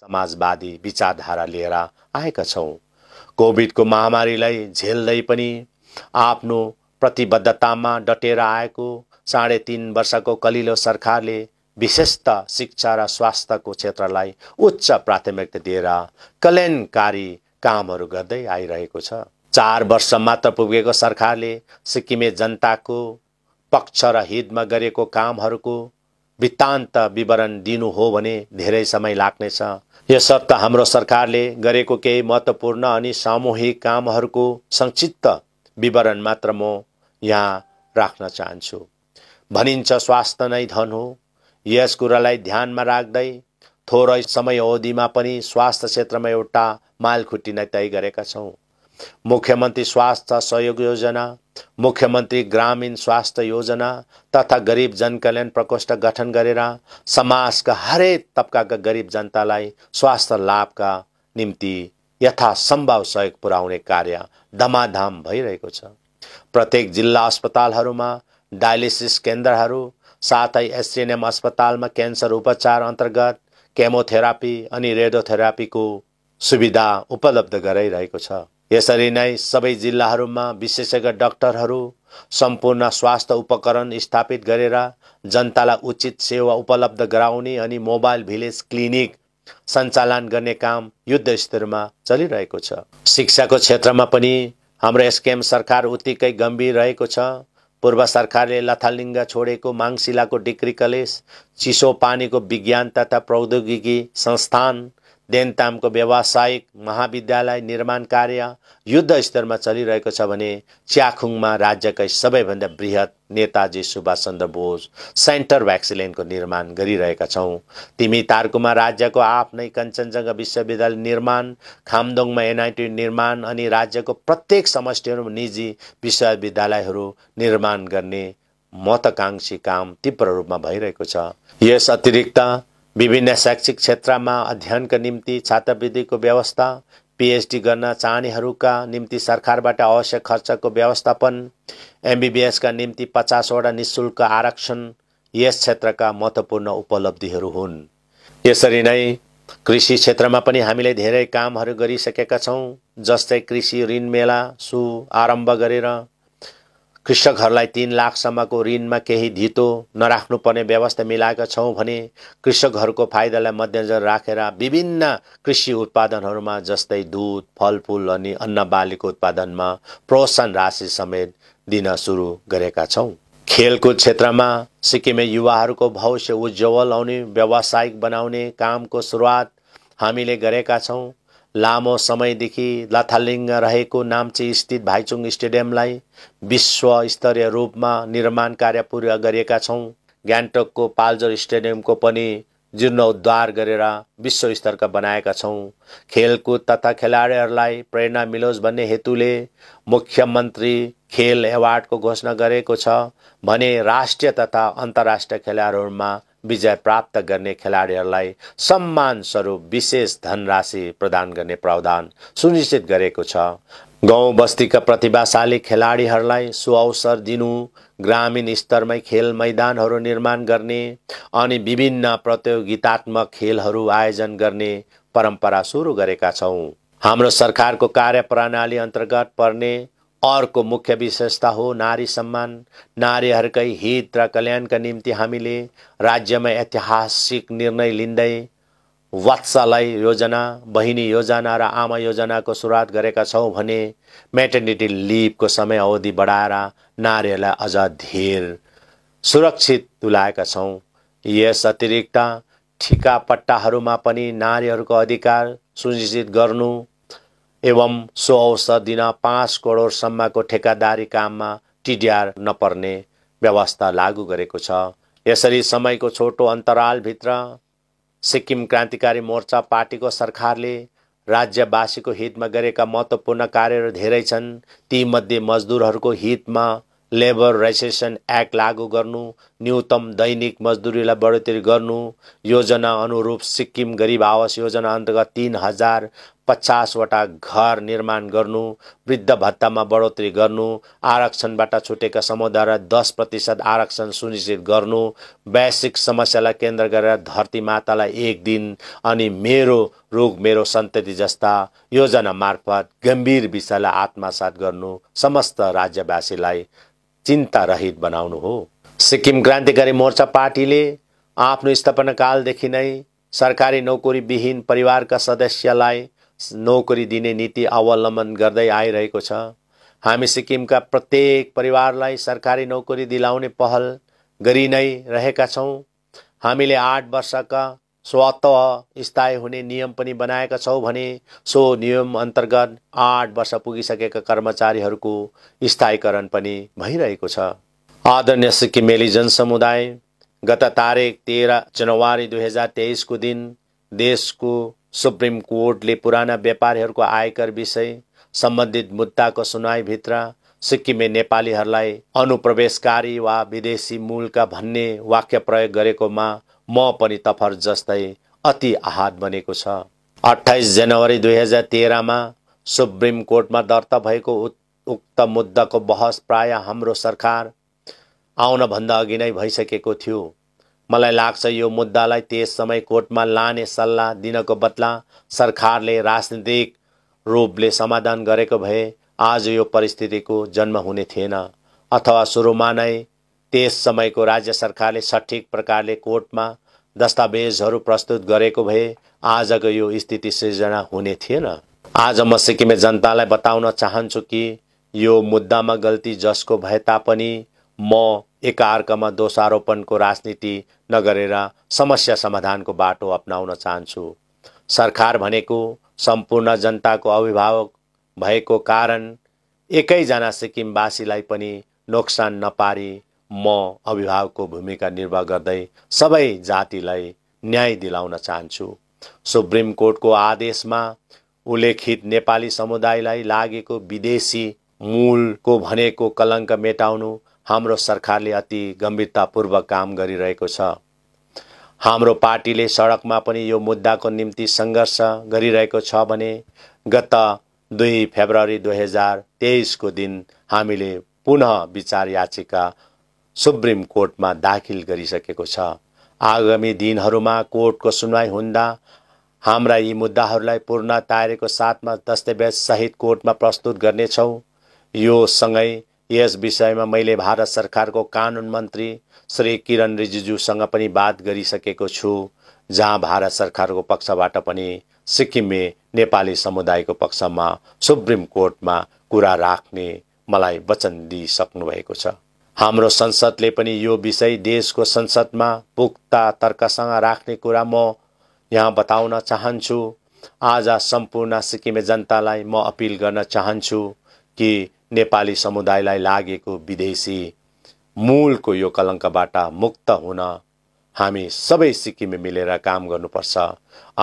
समाजवादी विचारधारा लिएर आएका छौँ कोभिडको महामारीलाई झेल्दै पनि आफ्नो प्रतिबद्धतामा डटेर आएको साढे तिन वर्षको कलिलो सरकारले त शिक्षा र स्वास्थ्यको क्षेत्रलाई उच्च प्राथमिकता दिएर कल्याणकारी कामहरू गर्दै आइरहेको छ चार वर्ष मात्र पुगेको सरकारले सिक्किमे जनताको पक्ष र हितमा गरेको कामहरूको वृत्तान्त विवरण दिनु हो भने धेरै समय लाग्नेछ यसर्थ हाम्रो सरकारले गरेको केही महत्त्वपूर्ण अनि सामूहिक कामहरूको संक्षिप्त विवरण मात्र म यहाँ राख्न चाहन्छु भनिन्छ स्वास्थ्य नै धन हो यस कुरालाई ध्यानमा राख्दै थोरै समय अवधिमा पनि स्वास्थ्य क्षेत्रमा एउटा मालखुट्टी नै तय गरेका छौँ मुख्यमन्त्री स्वास्थ्य सहयोग योजना मुख्यमन्त्री ग्रामीण स्वास्थ्य योजना तथा गरिब जनकल्याण प्रकोष्ठ गठन गरेर समाजका हरेक तबकाका गरिब जनतालाई स्वास्थ्य लाभका निम्ति यथासम्भव सहयोग पुर्याउने कार्य धमाधाम भइरहेको छ प्रत्येक जिल्ला अस्पतालहरूमा डायलिसिस केन्द्रहरू साथै एसटिएनएम अस्पतालमा क्यान्सर उपचार अन्तर्गत केमोथेरापी अनि रेडियोथेरापीको सुविधा उपलब्ध गराइरहेको छ यसरी नै सबै जिल्लाहरूमा विशेषज्ञ डाक्टरहरू सम्पूर्ण स्वास्थ्य उपकरण स्थापित गरेर जनतालाई उचित सेवा उपलब्ध गराउने अनि मोबाइल भिलेज क्लिनिक सञ्चालन गर्ने काम युद्ध स्तरमा चलिरहेको छ शिक्षाको क्षेत्रमा पनि हाम्रो एसकेएम सरकार उत्तिकै गम्भीर रहेको छ पूर्व सरकारले लथालिङ्ग छोडेको माङशिलाको डिग्री कलेज चिसो पानीको विज्ञान तथा प्रौद्योगिकी संस्थान देनतामको व्यावसायिक महाविद्यालय निर्माण कार्य युद्ध स्तरमा चलिरहेको छ भने च्याखुङमा राज्यकै सबैभन्दा वृहत नेताजी सुभाष चन्द्र बोस सेन्टर अफ निर्माण गरिरहेका छौँ तिमी तार्कुमा राज्यको आफ्नै कञ्चनजङ्घा विश्वविद्यालय निर्माण खामदोङमा एनआइटी निर्माण अनि राज्यको प्रत्येक समष्टिहरूमा निजी विश्वविद्यालयहरू निर्माण गर्ने महत्वाकाङ्क्षी काम तीव्र रूपमा भइरहेको छ यस अतिरिक्त विभिन्न शैक्षिक क्षेत्रमा अध्ययनका निम्ति छात्रवृत्तिको व्यवस्था पिएचडी गर्न चाहनेहरूका निम्ति सरकारबाट आवश्यक खर्चको व्यवस्थापन एमबिबिएसका निम्ति पचासवटा निशुल्क आरक्षण यस क्षेत्रका महत्त्वपूर्ण उपलब्धिहरू हुन् यसरी नै कृषि क्षेत्रमा पनि हामीले धेरै कामहरू गरिसकेका छौँ जस्तै कृषि ऋण मेला सु आरम्भ गरेर कृषकहरूलाई तिन लाखसम्मको ऋणमा केही धितो नराख्नुपर्ने व्यवस्था मिलाएका छौँ भने कृषकहरूको फाइदालाई मध्यनजर राखेर विभिन्न कृषि उत्पादनहरूमा जस्तै दुध फलफुल अनि अन्न बालीको उत्पादनमा प्रोत्साहन राशि समेत दिन सुरु गरेका छौँ खेलकुद क्षेत्रमा सिक्किमे युवाहरूको भविष्य उज्जवल आउने व्यावसायिक बनाउने कामको सुरुवात हामीले गरेका छौँ लामो समयदेखि लाथालिङ्ग रहेको नाम्ची स्थित भाइचुङ स्टेडियमलाई विश्वस्तरीय रूपमा निर्माण कार्य पुरा गरेका छौँ गान्तोकको पाल्जोर स्टेडियमको पनि जीर्णोद्धार गरेर विश्वस्तरका बनाएका छौँ खेलकुद तथा खेलाडीहरूलाई प्रेरणा मिलोस् भन्ने हेतुले मुख्यमन्त्री खेल एवार्डको घोषणा गरेको छ भने राष्ट्रिय तथा अन्तर्राष्ट्रिय खेलाडीहरूमा विजय प्राप्त गर्ने खेलाडीहरूलाई सम्मान स्वरूप विशेष धनराशि प्रदान गर्ने प्रावधान सुनिश्चित गरेको छ गाउँ बस्तीका प्रतिभाशाली खेलाडीहरूलाई अवसर दिनु ग्रामीण स्तरमै खेल मैदानहरू निर्माण गर्ने अनि विभिन्न प्रतियोगितात्मक खेलहरू आयोजन गर्ने परम्परा सुरु गरेका छौँ हाम्रो सरकारको कार्यप्रणाली अन्तर्गत पर्ने अर्को मुख्य विशेषता हो नारी सम्मान नारीहरूकै हित र कल्याणका निम्ति हामीले राज्यमा ऐतिहासिक निर्णय लिँदै वत्सालय योजना बहिनी योजना र आमा योजनाको सुरुवात गरेका छौँ भने मेटर्निटी लिभको समय अवधि बढाएर नारीहरूलाई अझ धेर सुरक्षित तुलाएका छौँ यस अतिरिक्त ठिकापट्टाहरूमा पनि नारीहरूको अधिकार सुनिश्चित गर्नु एवं सो अवसर दिन पाँच करोडसम्मको ठेकादारी काममा टिडिआर नपर्ने व्यवस्था लागू गरेको छ यसरी समयको छोटो अन्तरालभित्र सिक्किम क्रान्तिकारी मोर्चा पार्टीको सरकारले राज्यवासीको हितमा गरेका महत्त्वपूर्ण कार्यहरू धेरै छन् तीमध्ये मजदुरहरूको हितमा लेबर रेजिस्ट्रेसन एक्ट लागू गर्नु न्यूनतम दैनिक मजदुरीलाई बढोत्तरी गर्नु योजना अनुरूप सिक्किम गरिब आवास योजना अन्तर्गत तिन हजार पचासवटा घर निर्माण गर्नु वृद्ध भत्तामा बढोत्तरी गर्नु आरक्षणबाट छुटेका समुदायलाई दस प्रतिशत आरक्षण सुनिश्चित गर्नु वैश्विक समस्यालाई केन्द्र गरेर धरती मातालाई एक दिन अनि मेरो रोग मेरो सन्तति जस्ता योजना मार्फत गम्भीर विषयलाई आत्मसात गर्नु समस्त राज्यवासीलाई चिन्ता रहित बनाउनु हो सिक्किम क्रान्तिकारी मोर्चा पार्टीले आफ्नो स्थापना कालदेखि नै सरकारी विहीन परिवारका सदस्यलाई नोकरी दिने नीति अवलम्बन गर्दै आइरहेको छ हामी सिक्किमका प्रत्येक परिवारलाई सरकारी नोकरी दिलाउने पहल गरि नै रहेका छौँ हामीले आठ वर्षका स्वत स्थायी हुने नियम पनि बनाएका छौँ भने सो नियम अन्तर्गत आठ वर्ष पुगिसकेका कर्मचारीहरूको स्थायीकरण पनि भइरहेको छ आदरणीय सिक्किमेली जनसमुदाय गत तारिक तेह्र जनवरी दुई हजार तेइसको दिन देशको सुप्रिम कोर्टले पुराना व्यापारीहरूको आयकर विषय सम्बन्धित मुद्दाको सुनवाईभित्र सिक्किमे नेपालीहरूलाई अनुप्रवेशकारी वा विदेशी मूलका भन्ने वाक्य प्रयोग गरेकोमा म पनि तफर जस्तै अति आहत बनेको छ अठाइस जनवरी दुई हजार तेह्रमा सुप्रिम कोर्टमा दर्ता भएको उक्त मुद्दाको बहस प्राय हाम्रो सरकार आउनभन्दा अघि नै भइसकेको थियो मलाई लाग्छ यो मुद्दालाई त्यस समय कोर्टमा लाने सल्लाह दिनको बदला सरकारले राजनीतिक रूपले समाधान गरेको भए आज यो परिस्थितिको जन्म हुने थिएन अथवा सुरुमा नै त्यस समयको राज्य सरकारले सठिक प्रकारले कोर्टमा दस्तावेजहरू प्रस्तुत गरेको भए आजको यो स्थिति सृजना हुने थिएन आज म सिक्किमे जनतालाई बताउन चाहन्छु कि यो मुद्दामा गल्ती जसको भए तापनि म एकाअर्कामा दोषारोपणको राजनीति नगरेर समस्या समाधानको बाटो अप्नाउन चाहन्छु सरकार भनेको सम्पूर्ण जनताको अभिभावक भएको कारण एकैजना सिक्किमवासीलाई पनि नोक्सान नपारी म अभिभावकको भूमिका निर्वाह गर्दै सबै जातिलाई न्याय दिलाउन चाहन्छु सुप्रिम कोर्टको आदेशमा उल्लेखित नेपाली समुदायलाई लागेको विदेशी मूलको भनेको कलङ्क मेटाउनु हाम्रो सरकारले अति गम्भीरतापूर्वक काम गरिरहेको छ हाम्रो पार्टीले सडकमा पनि यो मुद्दाको निम्ति सङ्घर्ष गरिरहेको छ भने गत दुई फेब्रुअरी दुई हजार तेइसको दिन हामीले पुनः विचार याचिका सुप्रिम कोर्टमा दाखिल गरिसकेको छ आगामी दिनहरूमा कोर्टको सुनवाई हुँदा हाम्रा यी मुद्दाहरूलाई पूर्ण तारेको साथमा दस्तावेजसहित कोर्टमा प्रस्तुत गर्नेछौँ यो सँगै यस विषयमा मैले भारत सरकारको कानुन मन्त्री श्री किरण रिजिजूसँग पनि बात गरिसकेको छु जहाँ भारत सरकारको पक्षबाट पनि सिक्किमे नेपाली समुदायको पक्षमा सुप्रिम कोर्टमा कुरा राख्ने मलाई वचन दिइसक्नुभएको छ हाम्रो संसदले पनि यो विषय देशको संसदमा पुख्ता तर्कसँग राख्ने कुरा म यहाँ बताउन चाहन्छु आज सम्पूर्ण सिक्किमे जनतालाई म अपिल गर्न चाहन्छु कि नेपाली समुदायलाई लागेको विदेशी मूलको यो कलङ्कबाट मुक्त हुन हामी सबै सिक्किमे मिलेर काम गर्नुपर्छ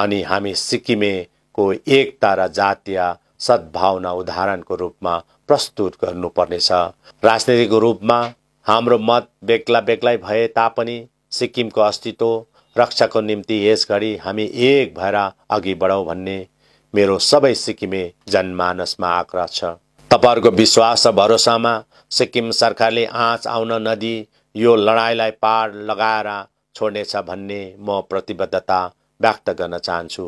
अनि हामी सिक्किमेको एकता र जातीय सद्भावना उदाहरणको रूपमा प्रस्तुत गर्नुपर्नेछ राजनीतिको रूपमा हाम्रो मत बेग्ला बेग्लै भए तापनि सिक्किमको अस्तित्व रक्षाको निम्ति यसघडी हामी एक भएर अघि बढौँ भन्ने मेरो सबै सिक्किमे जनमानसमा आग्रह छ तपाईँहरूको विश्वास र भरोसामा सिक्किम सरकारले आँच आउन नदी यो लडाइँलाई पार लगाएर छोड्नेछ भन्ने म प्रतिबद्धता व्यक्त गर्न चाहन्छु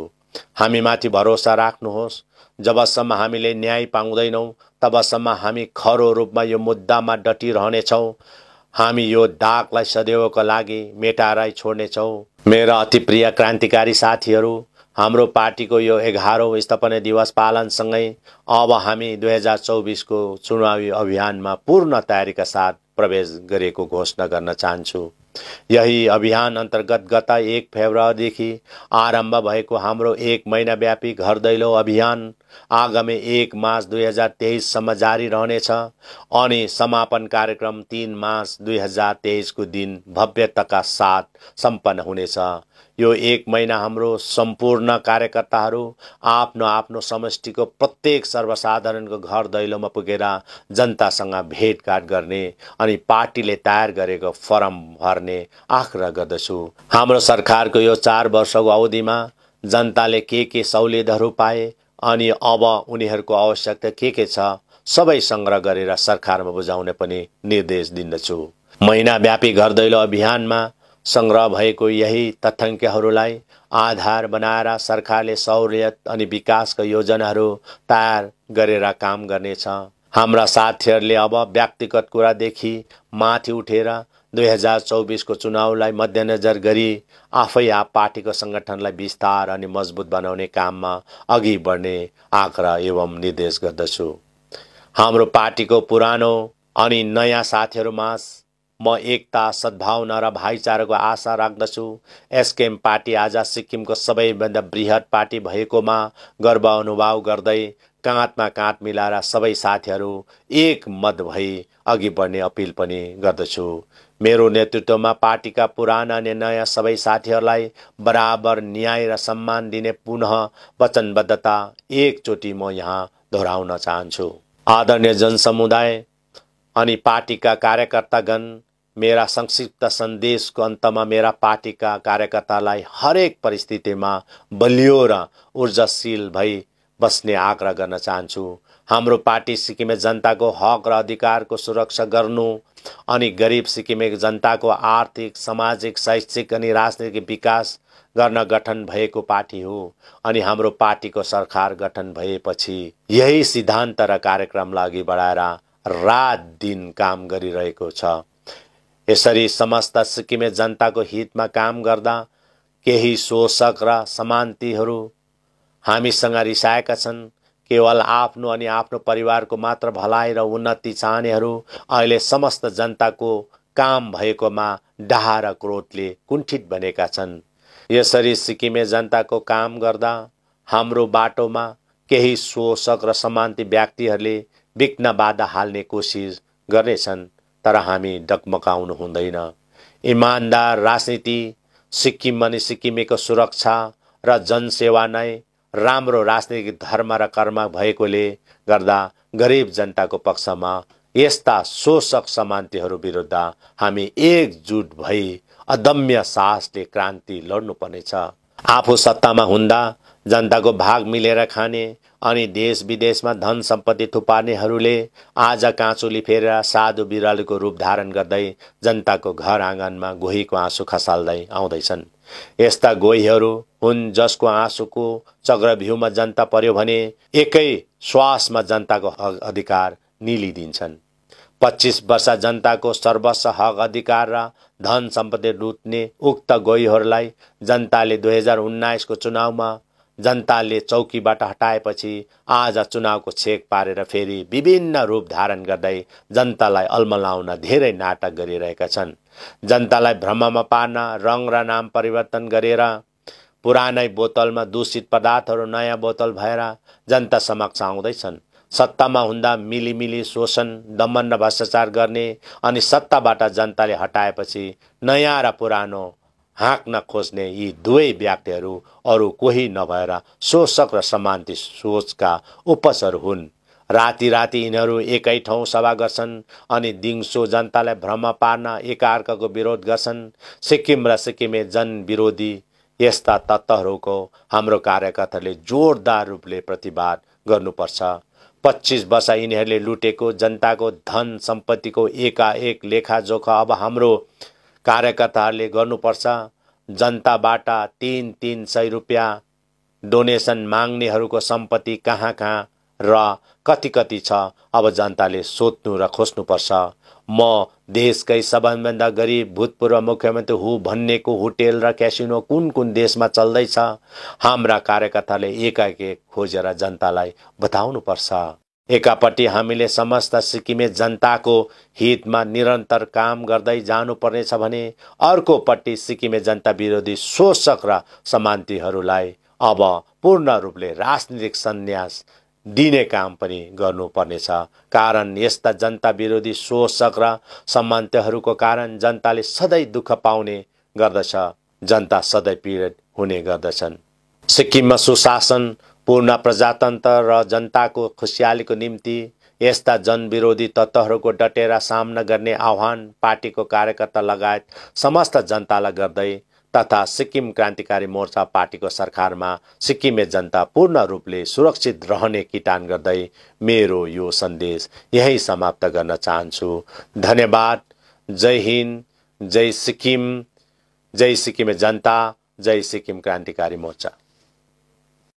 हामीमाथि भरोसा राख्नुहोस् जबसम्म हामीले न्याय पाउँदैनौँ तबसम्म हामी खरो रूपमा यो मुद्दामा डटिरहनेछौँ हामी यो दागलाई सदैवको लागि मेटाएरै छोड्नेछौँ मेरा अति प्रिय क्रान्तिकारी साथीहरू हाम्रो पार्टीको यो एघारौँ स्थापना दिवस पालनसँगै अब हामी दुई हजार चौबिसको चुनावी अभियानमा पूर्ण तयारीका साथ प्रवेश गरेको घोषणा गर्न चाहन्छु यही अभियान अन्तर्गत गत एक फेब्रुअरीदेखि आरम्भ भएको हाम्रो एक महिनाव्यापी घर दैलो अभियान आगामी एक मार्च दुई हजार तेइससम्म जारी रहनेछ अनि समापन कार्यक्रम तिन मार्च दुई हजार तेइसको दिन भव्यताका साथ सम्पन्न हुनेछ यो एक महिना हाम्रो सम्पूर्ण कार्यकर्ताहरू आफ्नो आफ्नो समष्टिको प्रत्येक सर्वसाधारणको घर दैलोमा पुगेर जनतासँग भेटघाट गर्ने अनि पार्टीले तयार गरेको फरम भर्ने गर्ने आग्रह गर्दछु हाम्रो सरकारको यो चार वर्षको अवधिमा जनताले के के सहुलियतहरू पाए अनि अब उनीहरूको आवश्यकता के के छ सबै सङ्ग्रह गरेर सरकारमा बुझाउने पनि निर्देश दिँदछु महिनाव्यापी घर दैलो अभियानमा सङ्ग्रह भएको यही तथ्याङ्कहरूलाई आधार बनाएर सरकारले सहुलियत अनि विकासका योजनाहरू तयार गरेर काम गर्नेछ हाम्रा साथीहरूले अब व्यक्तिगत कुरादेखि माथि उठेर दुई हजार चौबिसको चुनावलाई मध्यनजर गरी आफै आप पार्टीको सङ्गठनलाई विस्तार अनि मजबुत बनाउने काममा अघि बढ्ने आग्रह एवं निर्देश गर्दछु हाम्रो पार्टीको पुरानो अनि नयाँ साथीहरूमा म एकता सद्भावना र भाइचाराको आशा राख्दछु एसकेएम पार्टी आज सिक्किमको सबैभन्दा बृहत पार्टी भएकोमा गर्व अनुभव गर्दै काँधमा काँध मिलाएर सबै साथीहरू एक मत भई अघि बढ्ने अपिल पनि गर्दछु मेरो नेतृत्वमा पार्टीका पुराना अनि नयाँ सबै साथीहरूलाई बराबर न्याय र सम्मान दिने पुनः वचनबद्धता एकचोटि म यहाँ दोहोऱ्याउन चाहन्छु आदरणीय जनसमुदाय अनि पार्टीका कार्यकर्तागण मेरा संक्षिप्त सन्देशको अन्तमा मेरा पार्टीका कार्यकर्तालाई हरेक परिस्थितिमा बलियो र ऊर्जाशील भई बस्ने आग्रह गर्न चाहन्छु हाम्रो पार्टी सिक्किमे जनताको हक र अधिकारको सुरक्षा गर्नु अनि गरिब सिक्किमे जनताको आर्थिक सामाजिक शैक्षिक अनि राजनीतिक विकास गर्न गठन भएको पार्टी हो अनि हाम्रो पार्टीको सरकार गठन भएपछि यही सिद्धान्त र कार्यक्रमलाई अघि बढाएर रात दिन काम गरिरहेको छ यसरी समस्त सिक्किमे जनताको हितमा काम गर्दा केही शोषक र समान्तिहरू हामीसँग रिसाएका छन् केवल आफ्नो अनि आफ्नो परिवारको मात्र भलाइ र उन्नति चाहनेहरू अहिले समस्त जनताको काम भएकोमा डाह र क्रोधले कुण्ठित बनेका छन् यसरी सिक्किमे जनताको काम गर्दा हाम्रो बाटोमा केही शोषक र समान्ति व्यक्तिहरूले विघ्न बाधा हाल्ने कोसिस गर्नेछन् तर हामी डकमकाउनु हुँदैन इमान्दार राजनीति सिक्किम अनि सिक्किमेको सुरक्षा र जनसेवा नै राम्रो राजनीतिक धर्म र कर्म भएकोले गर्दा गरिब जनताको पक्षमा यस्ता शोषक समान्तिहरू विरुद्ध हामी एकजुट भई अदम्य साहसले क्रान्ति लड्नुपर्नेछ आफू सत्तामा हुँदा जनताको भाग मिलेर खाने अनि देश विदेशमा धन सम्पत्ति थुपार्नेहरूले आज काँचो लिफेर साधु बिरालोको रूप धारण गर्दै जनताको घर आँगनमा गोहीको आँसु खसाल्दै आउँदैछन् यस्ता गोहीहरू हुन् जसको आँसुको चक्रभ्यूमा जनता पर्यो भने एकै श्वासमा जनताको हक अधिकार निलिदिन्छन् पच्चिस वर्ष जनताको सर्वस्व हक अधिकार र धन सम्पत्ति लुट्ने उक्त गोहीहरूलाई जनताले दुई हजार उन्नाइसको चुनावमा जनताले चौकीबाट हटाएपछि आज चुनावको छेक पारेर फेरि विभिन्न रूप धारण गर्दै जनतालाई अल्मलाउन धेरै नाटक गरिरहेका छन् जनतालाई भ्रममा पार्न रङ र नाम परिवर्तन गरेर पुरानै बोतलमा दूषित पदार्थहरू नयाँ बोतल भएर जनता समक्ष आउँदैछन् सत्तामा हुँदा मिलिमिली शोषण दमन र भ्रष्टाचार गर्ने अनि सत्ताबाट जनताले हटाएपछि नयाँ र पुरानो हाँक्न खोज्ने यी दुवै व्यक्तिहरू अरू कोही नभएर शोषक र समान्ति सोचका उपसर हुन् राति राति यिनीहरू एकै ठाउँ सभा गर्छन् अनि दिङसो जनतालाई भ्रम पार्न एकाअर्काको विरोध गर्छन् सिक्किम र सिक्किमे जनविरोधी यस्ता तत्त्वहरूको हाम्रो कार्यकर्ताहरूले जोरदार रूपले प्रतिवाद गर्नुपर्छ पच्चिस वर्ष यिनीहरूले लुटेको जनताको धन सम्पत्तिको एकाएक लेखाजोखा अब हाम्रो कार्यकर्ताहरूले गर्नुपर्छ जनताबाट तिन तिन सय रुपियाँ डोनेसन माग्नेहरूको सम्पत्ति कहाँ कहाँ र कति कति छ अब जनताले सोध्नु र खोज्नुपर्छ म देशकै सबैभन्दा गरिब भूतपूर्व मुख्यमन्त्री हु भन्नेको होटेल र क्यासिनो कुन कुन देशमा चल्दैछ हाम्रा कार्यकर्ताले एकाएक खोजेर जनतालाई बताउनुपर्छ एकापट्टि हामीले समस्त सिक्किमे जनताको हितमा निरन्तर काम गर्दै जानुपर्नेछ भने अर्कोपट्टि सिक्किमे जनता विरोधी शोषक र समान्तिहरूलाई अब पूर्ण रूपले राजनीतिक सन्यास दिने काम पनि गर्नुपर्नेछ कारण यस्ता जनता विरोधी शोषक र सम्मान्त्यहरूको कारण जनताले सधैँ दुःख पाउने गर्दछ जनता सधैँ पीडित हुने गर्दछन् सिक्किममा सुशासन पूर्ण प्रजातन्त्र र जनताको खुसियालीको निम्ति यस्ता जनविरोधी तत्त्वहरूको डटेर सामना गर्ने आह्वान पार्टीको कार्यकर्ता लगायत समस्त जनतालाई गर्दै तथा सिक्किम क्रान्तिकारी मोर्चा पार्टीको सरकारमा सिक्किमे जनता पूर्ण रूपले सुरक्षित रहने किटान गर्दै मेरो यो सन्देश यही समाप्त गर्न चाहन्छु धन्यवाद जय हिन्द जय सिक्किम जय सिक्किमे जनता जय सिक्किम क्रान्तिकारी मोर्चा